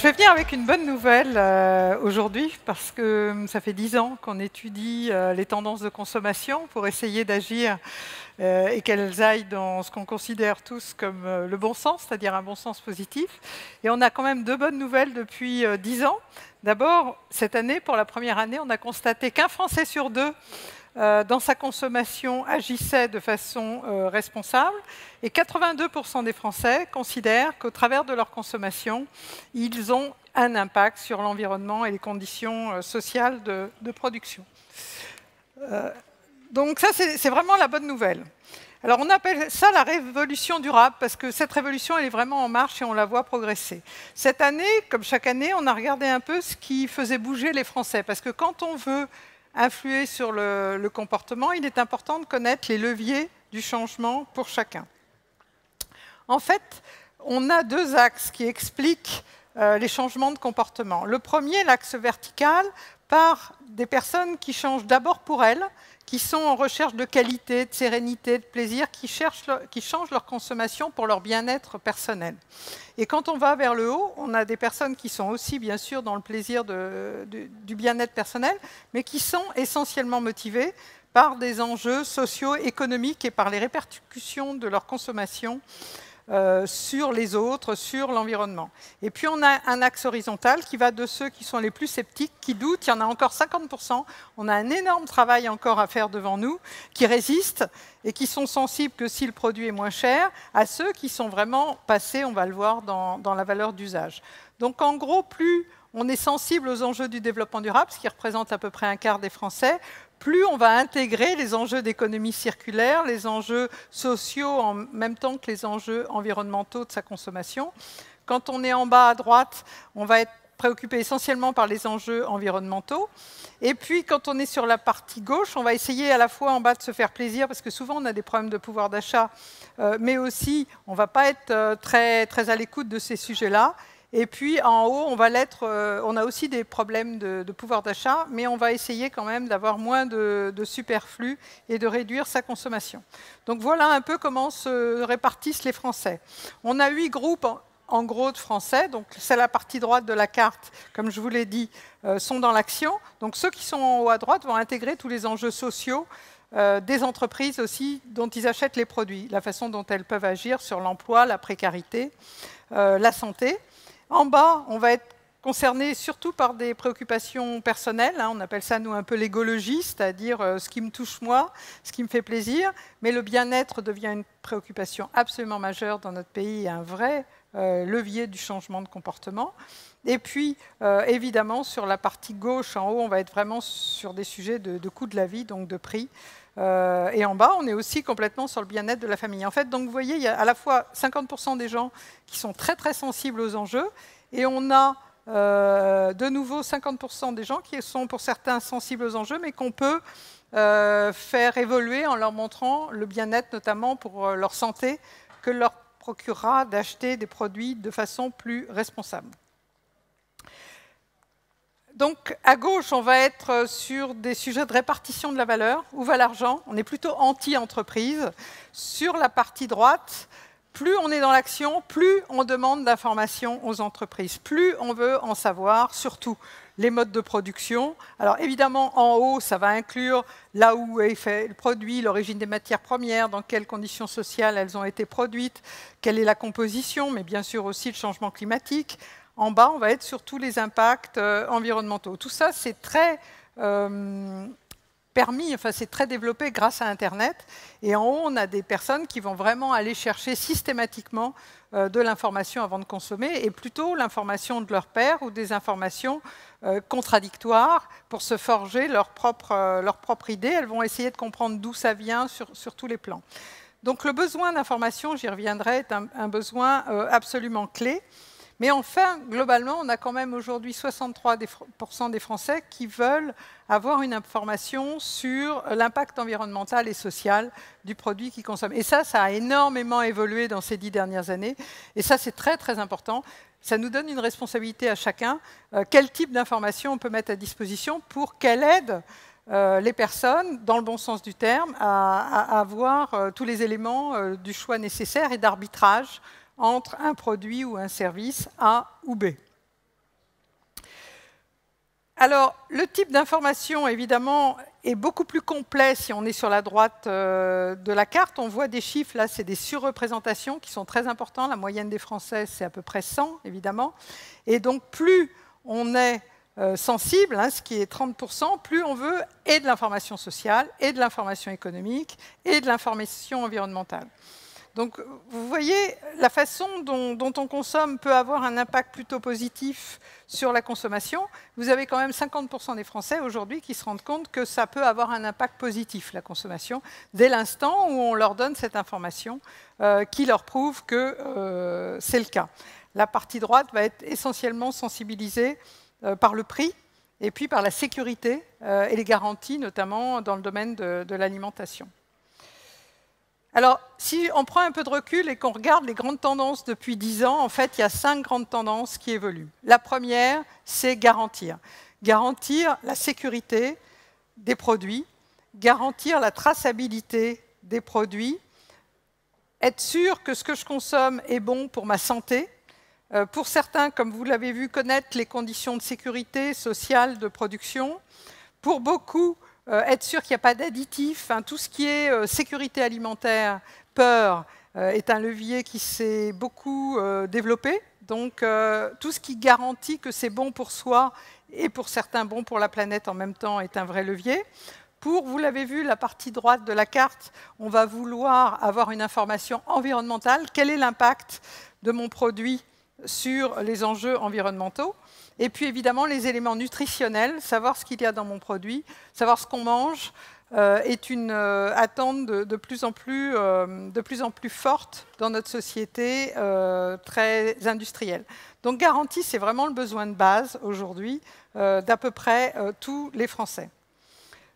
je vais venir avec une bonne nouvelle euh, aujourd'hui parce que hum, ça fait dix ans qu'on étudie euh, les tendances de consommation pour essayer d'agir euh, et qu'elles aillent dans ce qu'on considère tous comme le bon sens, c'est-à-dire un bon sens positif. Et on a quand même deux bonnes nouvelles depuis dix ans. D'abord, cette année, pour la première année, on a constaté qu'un Français sur deux euh, dans sa consommation agissait de façon euh, responsable et 82% des Français considèrent qu'au travers de leur consommation, ils ont un impact sur l'environnement et les conditions euh, sociales de, production. donc ça, c'est vraiment la bonne nouvelle. Alors on appelle ça la révolution durable parce que cette révolution, elle est vraiment en marche et on la voit progresser. Cette année, comme chaque année, on a regardé un peu ce qui faisait bouger les Français parce que quand on veut influer sur le, comportement, il est important de connaître les leviers du changement pour chacun. En fait, on a deux axes qui expliquent euh, les changements de comportement. Le premier, l'axe vertical, par des personnes qui changent d'abord pour elles, qui sont en recherche de qualité, de sérénité, de plaisir, qui, cherchent qui changent leur consommation pour leur bien-être personnel. Et quand on va vers le haut, on a des personnes qui sont aussi, bien sûr, dans le plaisir du bien-être personnel, mais qui sont essentiellement motivées par des enjeux sociaux, économiques et par les répercussions de leur consommation euh, sur les autres, sur l'environnement. Et puis on a un axe horizontal qui va de ceux qui sont les plus sceptiques, qui doutent, il y en a encore 50%, on a un énorme travail encore à faire devant nous, qui résistent et qui sont sensibles que si le produit est moins cher, à ceux qui sont vraiment passés, on va le voir, dans, dans la valeur d'usage. Donc en gros, plus on est sensible aux enjeux du développement durable, ce qui représente à peu près un quart des Français, plus on va intégrer les enjeux d'économie circulaire, les enjeux sociaux en même temps que les enjeux environnementaux de sa consommation. Quand on est en bas à droite, on va être préoccupé essentiellement par les enjeux environnementaux. Et puis, quand on est sur la partie gauche, on va essayer à la fois en bas de se faire plaisir, parce que souvent on a des problèmes de pouvoir d'achat, euh, mais aussi on ne va pas être euh, très, très à l'écoute de ces sujets-là. Et puis en haut, on, va euh, on a aussi des problèmes de, pouvoir d'achat, mais on va essayer quand même d'avoir moins de, de, superflu et de réduire sa consommation. Donc voilà un peu comment se répartissent les Français. On a huit groupes en, gros de Français, donc c'est la partie droite de la carte, comme je vous l'ai dit, euh, sont dans l'action. Donc ceux qui sont en haut à droite vont intégrer tous les enjeux sociaux, euh, des entreprises aussi dont ils achètent les produits, la façon dont elles peuvent agir sur l'emploi, la précarité, la santé. En bas, on va être concerné surtout par des préoccupations personnelles. Hein. on appelle ça, nous, un peu l'égologie, c'est-à-dire euh, ce qui me touche moi, ce qui me fait plaisir. Mais le bien-être devient une préoccupation absolument majeure dans notre pays et un vrai euh, levier du changement de comportement. Et puis, euh, évidemment, sur la partie gauche en haut, on va être vraiment sur des sujets de coût de la vie, donc de prix, euh, et en bas, on est aussi complètement sur le bien-être de la famille. En fait, donc vous voyez, il y a à la fois 50% des gens qui sont très très sensibles aux enjeux, et on a euh, de nouveau 50% des gens qui sont pour certains sensibles aux enjeux, mais qu'on peut euh, faire évoluer en leur montrant le bien-être, notamment pour leur santé, que leur procurera d'acheter des produits de façon plus responsable. Donc, à gauche, on va être sur des sujets de répartition de la valeur. Où va l'argent On est plutôt anti-entreprise. Sur la partie droite, plus on est dans l'action, plus on demande d'informations aux entreprises, plus on veut en savoir, surtout les modes de production. Alors évidemment, en haut, ça va inclure là où est fait le produit, l'origine des matières premières, dans quelles conditions sociales elles ont été produites, quelle est la composition, mais bien sûr aussi le changement climatique, en bas, on va être sur tous les impacts euh, environnementaux. Tout ça, c'est très euh, permis, enfin c'est très développé grâce à Internet. Et en haut, on a des personnes qui vont vraiment aller chercher systématiquement euh, de l'information avant de consommer, et plutôt l'information de leur père ou des informations contradictoires pour se forger leur propre, idée. Elles vont essayer de comprendre d'où ça vient sur, tous les plans. Donc le besoin d'information, j'y reviendrai, est un besoin absolument clé. Mais enfin, globalement, on a quand même aujourd'hui 63% des Français qui veulent avoir une information sur l'impact environnemental et social du produit qu'ils consomment. Et ça, ça a énormément évolué dans ces dix dernières années. Et ça, c'est très, très important. Ça nous donne une responsabilité à chacun. Euh, quel type d'information on peut mettre à disposition pour qu'elle aide euh, les personnes, dans le bon sens du terme, à, avoir euh, tous les éléments du choix nécessaire et d'arbitrage entre un produit ou un service A ou B. Alors, le type d'information, évidemment, est beaucoup plus complet si on est sur la droite euh, de la carte. On voit des chiffres, là, c'est des surreprésentations qui sont très importantes. La moyenne des Français, c'est à peu près 100, évidemment. Et donc, plus on est euh, sensible, hein, ce qui est 30%, plus on veut et de l'information sociale, et de l'information économique, et de l'information environnementale. Donc vous voyez, la façon dont, on consomme peut avoir un impact plutôt positif sur la consommation. Vous avez quand même 50% des Français aujourd'hui qui se rendent compte que ça peut avoir un impact positif, la consommation, dès l'instant où on leur donne cette information euh, qui leur prouve que euh, c'est le cas. La partie droite va être essentiellement sensibilisée euh, par le prix et puis par la sécurité et les garanties, notamment dans le domaine de l'alimentation. Alors, si on prend un peu de recul et qu'on regarde les grandes tendances depuis dix ans, en fait, il y a cinq grandes tendances qui évoluent. La première, c'est garantir. Garantir la sécurité des produits, garantir la traçabilité des produits, être sûr que ce que je consomme est bon pour ma santé. Euh, pour certains, comme vous l'avez vu, connaître les conditions de sécurité sociale de production. Pour beaucoup, euh, être sûr qu'il n'y a pas d'additifs, hein, tout ce qui est euh, sécurité alimentaire, peur, euh, est un levier qui s'est beaucoup développé. Donc tout ce qui garantit que c'est bon pour soi et pour certains bon pour la planète en même temps est un vrai levier. Pour, vous l'avez vu, la partie droite de la carte, on va vouloir avoir une information environnementale. Quel est l'impact de mon produit sur les enjeux environnementaux. Et puis évidemment les éléments nutritionnels, savoir ce qu'il y a dans mon produit, savoir ce qu'on mange, euh, est une euh, attente euh, de plus en plus forte dans notre société très industrielle. Donc garantie, c'est vraiment le besoin de base aujourd'hui d'à peu près tous les Français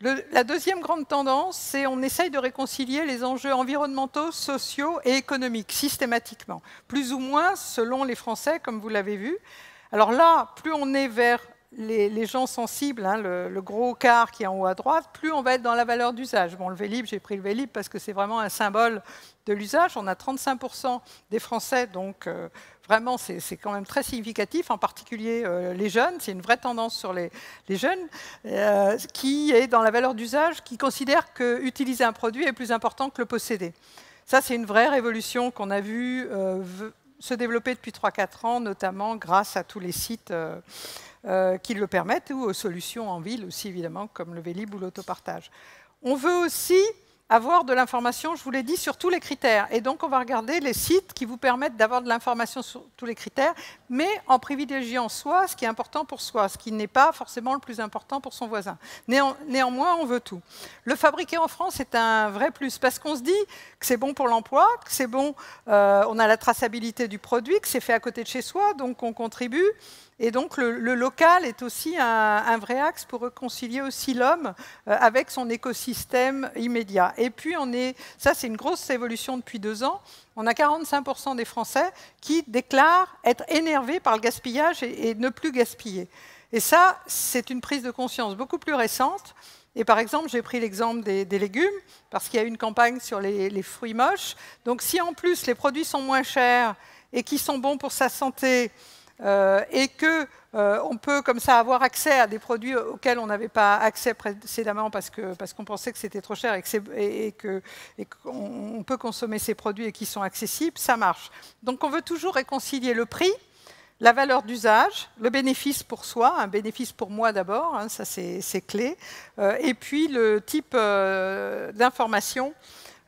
la deuxième grande tendance, c'est on essaye de réconcilier les enjeux environnementaux, sociaux et économiques systématiquement, plus ou moins selon les Français, comme vous l'avez vu. Alors là, plus on est vers les, gens sensibles, hein, le, gros quart qui est en haut à droite, plus on va être dans la valeur d'usage. Bon, le Vélib, j'ai pris le Vélib parce que c'est vraiment un symbole de l'usage. On a 35% des Français, donc euh, vraiment, c'est quand même très significatif, en particulier euh, les jeunes. C'est une vraie tendance sur les, jeunes, euh, qui est dans la valeur d'usage, qui considère que utiliser un produit est plus important que le posséder. Ça, c'est une vraie révolution qu'on a vue se développer depuis 3-4 ans, notamment grâce à tous les sites. Euh, qui le permettent, ou aux solutions en ville aussi, évidemment, comme le Vélib ou l'autopartage. On veut aussi avoir de l'information, je vous l'ai dit, sur tous les critères. Et donc, on va regarder les sites qui vous permettent d'avoir de l'information sur tous les critères, mais en privilégiant soi ce qui est important pour soi, ce qui n'est pas forcément le plus important pour son voisin. néanmoins, on veut tout. Le fabriquer en France est un vrai plus parce qu'on se dit que c'est bon pour l'emploi, que c'est bon, euh, on a la traçabilité du produit, que c'est fait à côté de chez soi, donc on contribue. Et donc le, local est aussi un, vrai axe pour réconcilier aussi l'homme euh, avec son écosystème immédiat. Et puis on est, ça c'est une grosse évolution depuis deux ans, on a 45% des Français qui déclarent être énergétiques par le gaspillage et, ne plus gaspiller. Et ça, c'est une prise de conscience beaucoup plus récente. Et par exemple, j'ai pris l'exemple des, légumes, parce qu'il y a une campagne sur les, fruits moches. Donc si en plus les produits sont moins chers et qui sont bons pour sa santé, euh, et qu'on euh, on peut comme ça avoir accès à des produits auxquels on n'avait pas accès précédemment parce qu'on parce qu'on pensait que c'était trop cher et qu'on et, que, peut consommer ces produits et qui sont accessibles, ça marche. Donc on veut toujours réconcilier le prix la valeur d'usage, le bénéfice pour soi, un bénéfice pour moi d'abord, hein, ça c'est clé, euh, et puis le type euh, d'information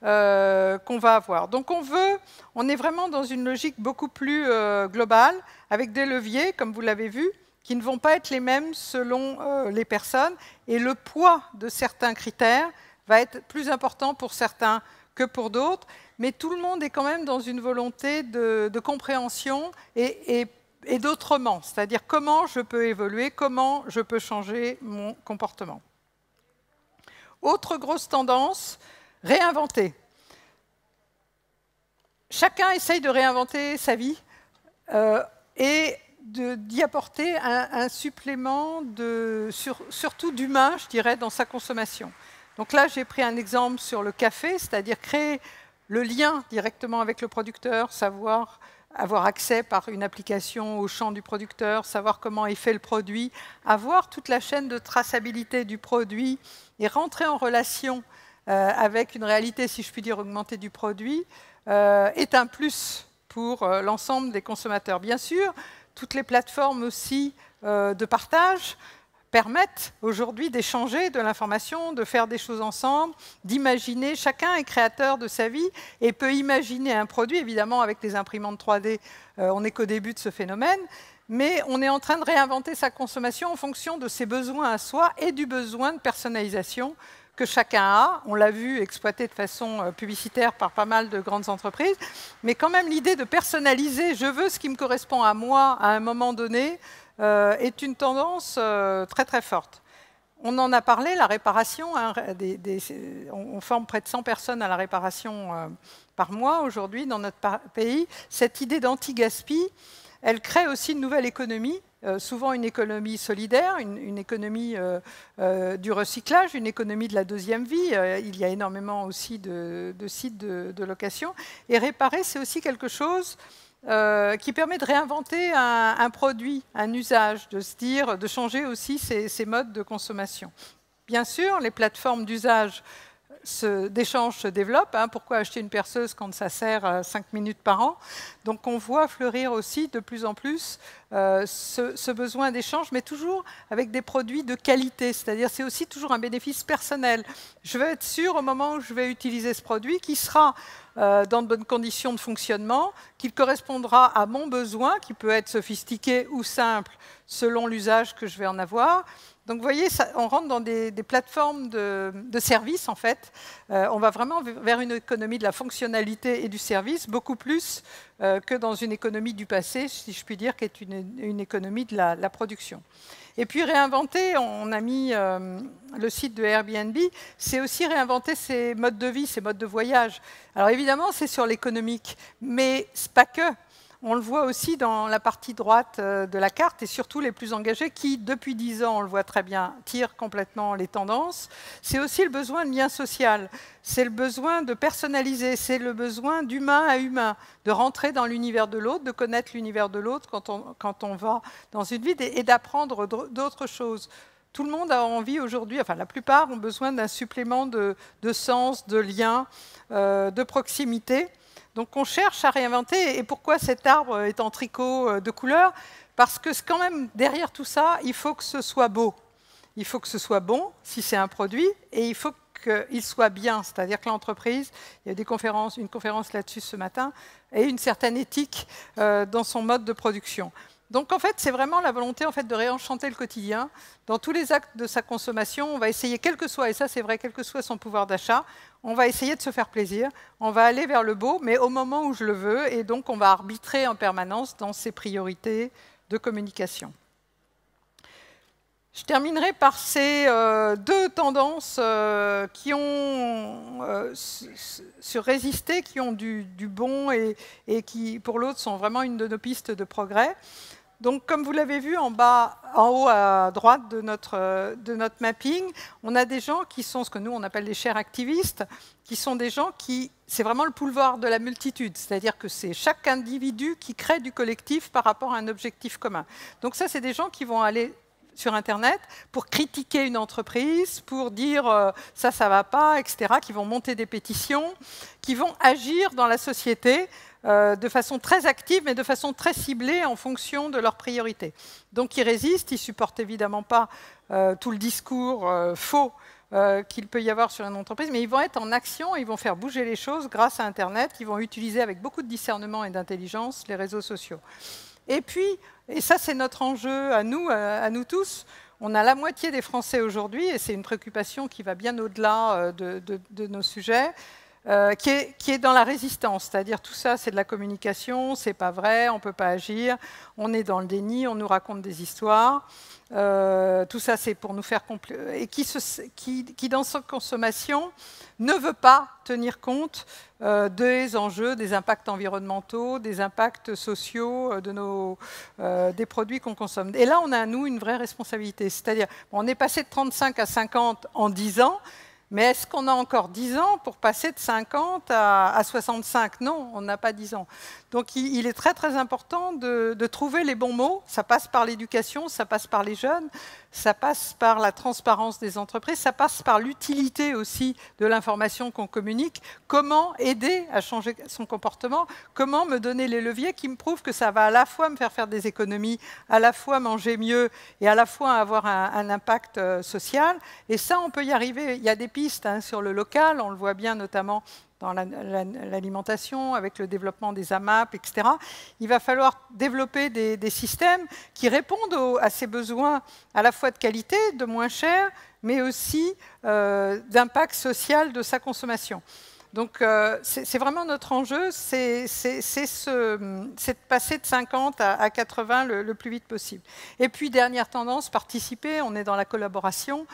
euh, qu'on va avoir. Donc on veut, on est vraiment dans une logique beaucoup plus globale, avec des leviers, comme vous l'avez vu, qui ne vont pas être les mêmes selon les personnes, et le poids de certains critères va être plus important pour certains que pour d'autres, mais tout le monde est quand même dans une volonté de, compréhension et, et et d'autrement, c'est-à-dire comment je peux évoluer, comment je peux changer mon comportement. Autre grosse tendance, réinventer. Chacun essaye de réinventer sa vie euh, et d'y apporter un, un, supplément de, surtout d'humain, je dirais, dans sa consommation. Donc là, j'ai pris un exemple sur le café, c'est-à-dire créer le lien directement avec le producteur, savoir avoir accès par une application au champ du producteur, savoir comment est fait le produit, avoir toute la chaîne de traçabilité du produit et rentrer en relation euh, avec une réalité, si je puis dire, augmentée du produit, euh, est un plus pour euh, l'ensemble des consommateurs. Bien sûr, toutes les plateformes aussi de partage, permettent aujourd'hui d'échanger de l'information, de faire des choses ensemble, d'imaginer. Chacun est créateur de sa vie et peut imaginer un produit. Évidemment, avec les imprimantes 3D, euh, on n'est qu'au début de ce phénomène, mais on est en train de réinventer sa consommation en fonction de ses besoins à soi et du besoin de personnalisation que chacun a. On l'a vu exploité de façon euh, publicitaire par pas mal de grandes entreprises, mais quand même l'idée de personnaliser, je veux ce qui me correspond à moi à un moment donné, euh, est une tendance euh, très très forte. On en a parlé, la réparation, hein, on forme près de 100 personnes à la réparation euh, par mois aujourd'hui dans notre pays. Cette idée d'anti-gaspi, elle crée aussi une nouvelle économie, souvent une économie solidaire, une, économie du recyclage, une économie de la deuxième vie. il y a énormément aussi de, sites de, de location. Et réparer, c'est aussi quelque chose euh, qui permet de réinventer un, produit, un usage, de se dire, de changer aussi ses modes de consommation. Bien sûr, les plateformes d'usage d'échange se développe. Hein. pourquoi acheter une perceuse quand ça sert 5 euh, minutes par an Donc on voit fleurir aussi de plus en plus euh, ce, besoin d'échange, mais toujours avec des produits de qualité. C'est-à-dire c'est aussi toujours un bénéfice personnel. Je veux être sûr au moment où je vais utiliser ce produit qu'il sera euh, dans de bonnes conditions de fonctionnement, qu'il correspondra à mon besoin, qui peut être sophistiqué ou simple selon l'usage que je vais en avoir donc vous voyez, on rentre dans des, plateformes de, services en fait. Euh, on va vraiment vers une économie de la fonctionnalité et du service, beaucoup plus euh, que dans une économie du passé, si je puis dire, qui est une, économie de la, production. Et puis réinventer, on a mis euh, le site de Airbnb, c'est aussi réinventer ces modes de vie, ces modes de voyage. Alors évidemment, c'est sur l'économique, mais pas que. On le voit aussi dans la partie droite euh, de la carte et surtout les plus engagés qui, depuis dix ans, on le voit très bien, tirent complètement les tendances. C'est aussi le besoin de lien social, c'est le besoin de personnaliser, c'est le besoin d'humain à humain, de rentrer dans l'univers de l'autre, de connaître l'univers de l'autre quand on, va dans une vie et, d'apprendre d'autres choses tout le monde a envie aujourd'hui, enfin la plupart ont besoin d'un supplément de, sens, de lien, euh, de proximité. Donc on cherche à réinventer. Et pourquoi cet arbre est en tricot euh, de couleur Parce que quand même, derrière tout ça, il faut que ce soit beau. Il faut que ce soit bon, si c'est un produit, et il faut qu'il soit bien, c'est-à-dire que l'entreprise, il y a des conférences, une conférence là-dessus ce matin, et une certaine éthique euh, dans son mode de production. Donc en fait, c'est vraiment la volonté fait de réenchanter le quotidien. Dans tous les actes de sa consommation, on va essayer, quel que soit, et ça c'est vrai, quel que soit son pouvoir d'achat, on va essayer de se faire plaisir. On va aller vers le beau, mais au moment où je le veux, et donc on va arbitrer en permanence dans ses priorités de communication. Je terminerai par ces euh, deux tendances euh, qui ont euh, résisté, qui ont du, bon et, qui, pour l'autre, sont vraiment une de nos pistes de progrès. Donc, comme vous l'avez vu en bas, en haut à droite de notre, de notre mapping, on a des gens qui sont ce que nous on appelle des chers activistes, qui sont des gens qui, c'est vraiment le pouvoir de la multitude, c'est-à-dire que c'est chaque individu qui crée du collectif par rapport à un objectif commun. Donc ça, c'est des gens qui vont aller sur Internet pour critiquer une entreprise, pour dire euh, ça, ça va pas, etc., qui vont monter des pétitions, qui vont agir dans la société euh, de façon très active, mais de façon très ciblée en fonction de leurs priorités. Donc ils résistent, ils supportent évidemment pas euh, tout le discours faux qu'il peut y avoir sur une entreprise, mais ils vont être en action, ils vont faire bouger les choses grâce à Internet, ils vont utiliser avec beaucoup de discernement et d'intelligence les réseaux sociaux. Et puis, et ça c'est notre enjeu à nous, à nous tous, on a la moitié des Français aujourd'hui, et c'est une préoccupation qui va bien au-delà euh, de, de, nos sujets, euh, qui, est, dans la résistance, c'est-à-dire tout ça c'est de la communication, c'est pas vrai, on peut pas agir, on est dans le déni, on nous raconte des histoires, euh, tout ça c'est pour nous faire et qui, qui, dans sa consommation ne veut pas tenir compte euh, des enjeux, des impacts environnementaux, des impacts sociaux de nos, des produits qu'on consomme. Et là on a à nous une vraie responsabilité, c'est-à-dire on est passé de 35 à 50 en 10 ans. Mais est-ce qu'on a encore 10 ans pour passer de 50 à, 65 Non, on n'a pas 10 ans. Donc il, est très très important de, de trouver les bons mots. Ça passe par l'éducation, ça passe par les jeunes, ça passe par la transparence des entreprises, ça passe par l'utilité aussi de l'information qu'on communique. Comment aider à changer son comportement Comment me donner les leviers qui me prouvent que ça va à la fois me faire faire des économies, à la fois manger mieux et à la fois avoir un, impact euh, social Et ça, on peut y arriver. Il y a des pistes hein, sur le local, on le voit bien notamment dans l'alimentation, avec le développement des AMAP, etc. Il va falloir développer des, systèmes qui répondent à ces besoins à la fois de qualité, de moins cher, mais aussi euh, d'impact social de sa consommation. Donc euh, c'est vraiment notre enjeu, c'est de passer de 50 à, 80 le, plus vite possible. Et puis dernière tendance, participer, on est dans la collaboration.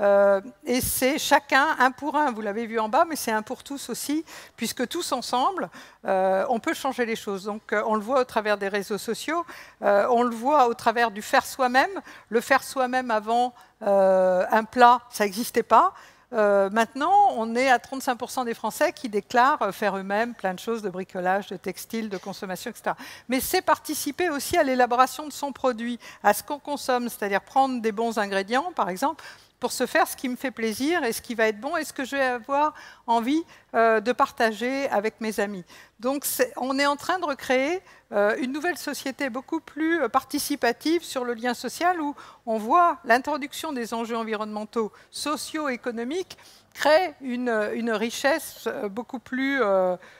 Euh, et c'est chacun un pour un, vous l'avez vu en bas, mais c'est un pour tous aussi, puisque tous ensemble, euh, on peut changer les choses. Donc on le voit au travers des réseaux sociaux, on le voit au travers du faire soi-même. Le faire soi-même avant un plat, ça n'existait pas. Euh, maintenant, on est à 35% des Français qui déclarent faire eux-mêmes plein de choses de bricolage, de textile, de consommation, etc. Mais c'est participer aussi à l'élaboration de son produit, à ce qu'on consomme, c'est-à-dire prendre des bons ingrédients, par exemple, pour se faire ce qui me fait plaisir et ce qui va être bon et ce que je vais avoir envie euh, de partager avec mes amis. Donc on est en train de recréer euh, une nouvelle société beaucoup plus euh, participative sur le lien social où on voit l'introduction des enjeux environnementaux, sociaux, économiques crée une, richesse euh, beaucoup plus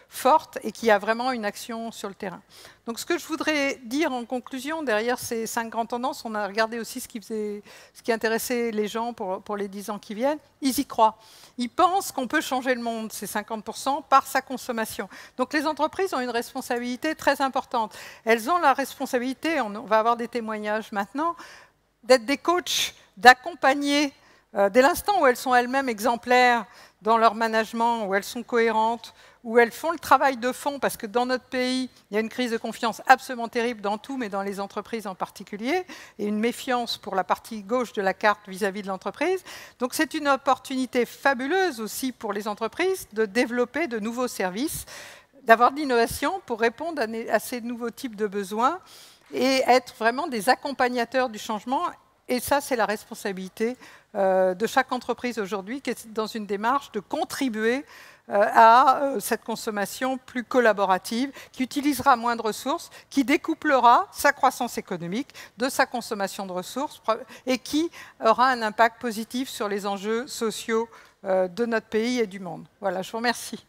forte et qui a vraiment une action sur le terrain. Donc ce que je voudrais dire en conclusion, derrière ces cinq grandes tendances, on a regardé aussi ce qui, faisait, ce qui intéressait les gens pour, pour les dix ans qui viennent, ils y croient. Ils pensent qu'on peut changer le monde, ces 50%, par sa consommation. Donc les les entreprises ont une responsabilité très importante. Elles ont la responsabilité, on va avoir des témoignages maintenant, d'être des coachs, d'accompagner, euh, dès l'instant où elles sont elles-mêmes exemplaires dans leur management, où elles sont cohérentes, où elles font le travail de fond, parce que dans notre pays, il y a une crise de confiance absolument terrible dans tout, mais dans les entreprises en particulier, et une méfiance pour la partie gauche de la carte vis à -vis de l'entreprise. Donc c'est une opportunité fabuleuse aussi pour les entreprises de développer de nouveaux services d'avoir de l'innovation pour répondre à, ces nouveaux types de besoins et être vraiment des accompagnateurs du changement. Et ça, c'est la responsabilité euh, de chaque entreprise aujourd'hui qui est dans une démarche de contribuer euh, à euh, cette consommation plus collaborative, qui utilisera moins de ressources, qui découplera sa croissance économique de sa consommation de ressources et qui aura un impact positif sur les enjeux sociaux de notre pays et du monde. Voilà, je vous remercie.